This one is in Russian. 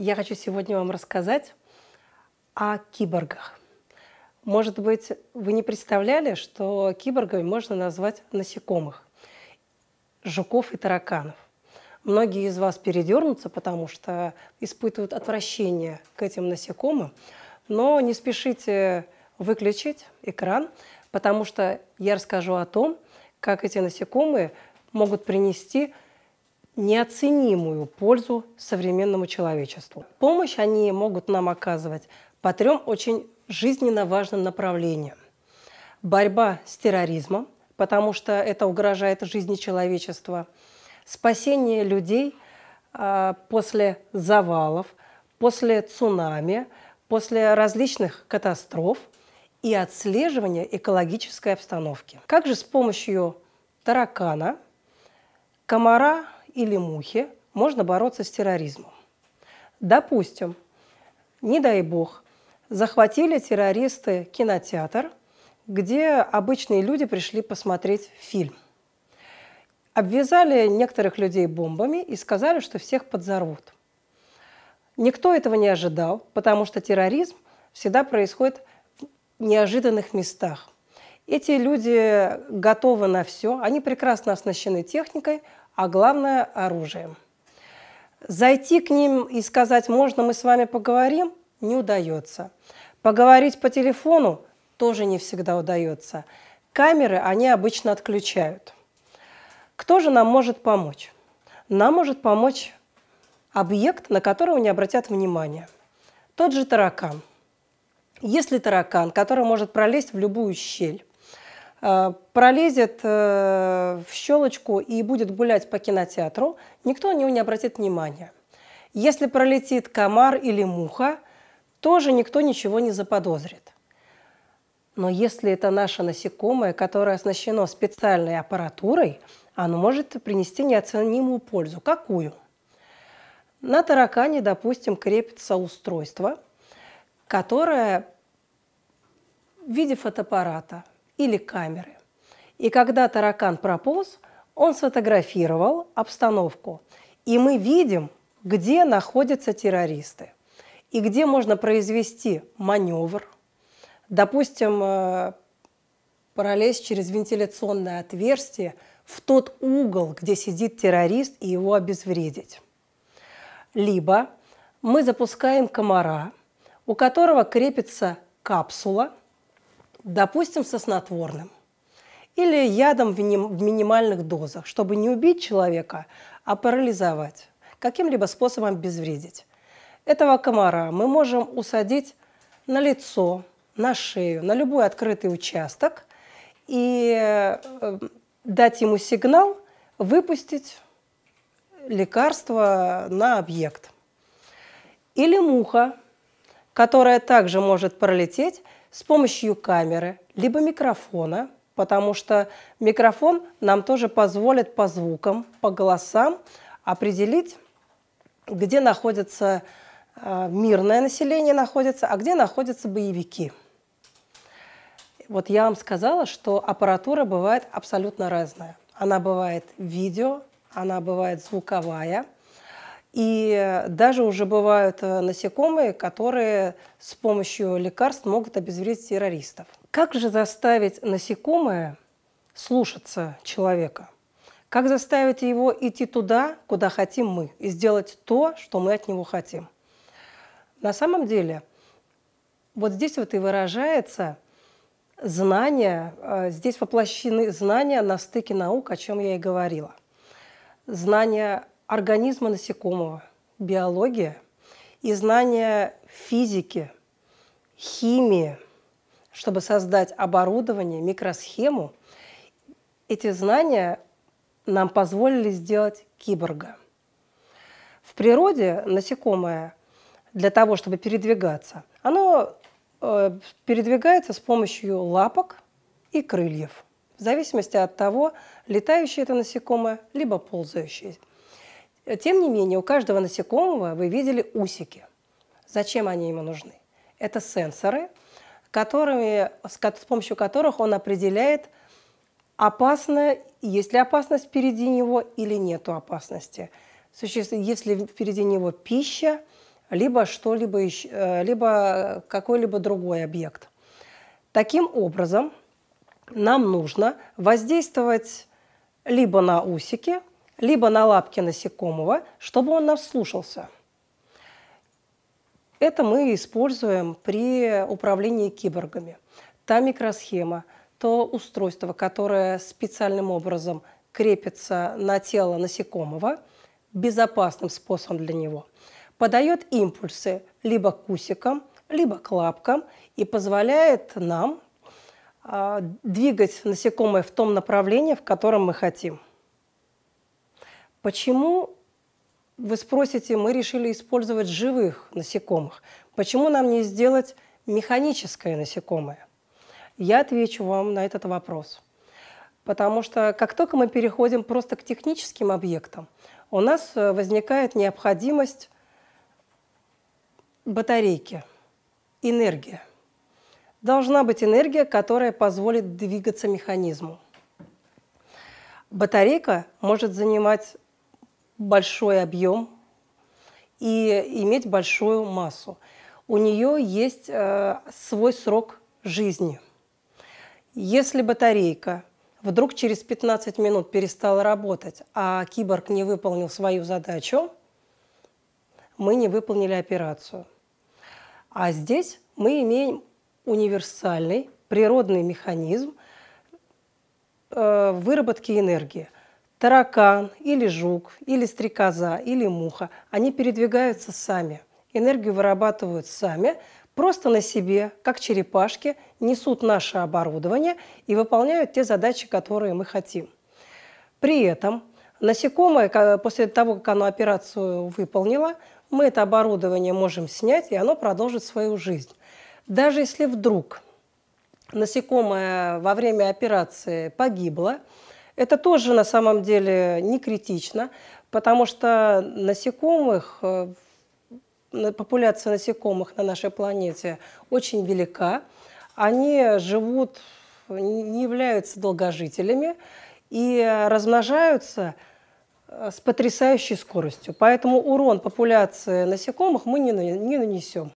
Я хочу сегодня вам рассказать о киборгах. Может быть, вы не представляли, что киборгами можно назвать насекомых, жуков и тараканов. Многие из вас передернутся, потому что испытывают отвращение к этим насекомым, но не спешите выключить экран, потому что я расскажу о том, как эти насекомые могут принести неоценимую пользу современному человечеству. Помощь они могут нам оказывать по трем очень жизненно важным направлениям. Борьба с терроризмом, потому что это угрожает жизни человечества. Спасение людей а, после завалов, после цунами, после различных катастроф и отслеживание экологической обстановки. Как же с помощью таракана, комара, или мухи можно бороться с терроризмом. Допустим, не дай бог, захватили террористы кинотеатр, где обычные люди пришли посмотреть фильм. Обвязали некоторых людей бомбами и сказали, что всех подзорвут. Никто этого не ожидал, потому что терроризм всегда происходит в неожиданных местах. Эти люди готовы на все, они прекрасно оснащены техникой, а главное – оружием. Зайти к ним и сказать «можно мы с вами поговорим» не удается. Поговорить по телефону тоже не всегда удается. Камеры они обычно отключают. Кто же нам может помочь? Нам может помочь объект, на которого не обратят внимания. Тот же таракан. Если таракан, который может пролезть в любую щель, Э, пролезет э, в щелочку и будет гулять по кинотеатру, никто на него не обратит внимания. Если пролетит комар или муха, тоже никто ничего не заподозрит. Но если это наше насекомое, которое оснащено специальной аппаратурой, оно может принести неоценимую пользу. Какую? На таракане, допустим, крепится устройство, которое в виде фотоаппарата или камеры. И когда таракан прополз, он сфотографировал обстановку, и мы видим, где находятся террористы и где можно произвести маневр, допустим, э, пролезть через вентиляционное отверстие в тот угол, где сидит террорист, и его обезвредить. Либо мы запускаем комара, у которого крепится капсула, допустим, со снотворным или ядом в минимальных дозах, чтобы не убить человека, а парализовать, каким-либо способом безвредить. Этого комара мы можем усадить на лицо, на шею, на любой открытый участок и э, дать ему сигнал выпустить лекарство на объект. Или муха, которая также может пролететь с помощью камеры, либо микрофона, потому что микрофон нам тоже позволит по звукам, по голосам определить, где находится а, мирное население находится, а где находятся боевики. Вот я вам сказала, что аппаратура бывает абсолютно разная. Она бывает видео, она бывает звуковая – и даже уже бывают э, насекомые, которые с помощью лекарств могут обезвредить террористов. Как же заставить насекомое слушаться человека? Как заставить его идти туда, куда хотим мы, и сделать то, что мы от него хотим? На самом деле, вот здесь вот и выражается знание, э, здесь воплощены знания на стыке наук, о чем я и говорила. Знания организма насекомого, биология и знания физики, химии, чтобы создать оборудование, микросхему, эти знания нам позволили сделать киборга. В природе насекомое для того, чтобы передвигаться, оно э, передвигается с помощью лапок и крыльев, в зависимости от того, летающее это насекомое, либо ползающее. Э, тем не менее, у каждого насекомого вы видели усики. Зачем они ему нужны? Это сенсоры, которыми, с, помощью которых он определяет, опасно, есть ли опасность впереди него или нет опасности. Если впереди него пища, либо что-либо еще, э, либо какой-либо другой объект. Таким образом, нам нужно воздействовать либо на усики – либо на лапке насекомого, чтобы он нас слушался. Это мы используем при управлении киборгами. Та микросхема, то устройство, которое специальным образом крепится на тело насекомого, безопасным способом для него, подает импульсы либо кусиком, либо к лапкам и позволяет нам э, двигать насекомое в том направлении, в котором мы хотим. Почему, вы спросите, мы решили использовать живых насекомых? Почему нам не сделать механическое насекомое? Я отвечу вам на этот вопрос. Потому что как только мы переходим просто к техническим объектам, у нас э, возникает необходимость батарейки, энергия. Должна быть энергия, которая позволит двигаться механизму. Батарейка может занимать большой объем и иметь большую массу. У нее есть э, свой срок жизни. Если батарейка вдруг через 15 минут перестала работать, а киборг не выполнил свою задачу, мы не выполнили операцию. А здесь мы имеем универсальный природный механизм э, выработки энергии – Таракан или жук, или стрекоза, или муха, они передвигаются сами, энергию вырабатывают сами, просто на себе, как черепашки, несут наше оборудование и выполняют те задачи, которые мы хотим. При этом насекомое, после того, как оно операцию выполнило, мы это оборудование можем снять, и оно продолжит свою жизнь. Даже если вдруг насекомое во время операции погибло – это тоже на самом деле не критично, потому что насекомых, э, популяция насекомых на нашей планете очень велика. Они живут, не являются долгожителями и размножаются э, с потрясающей скоростью. Поэтому урон популяции насекомых мы не, не нанесем.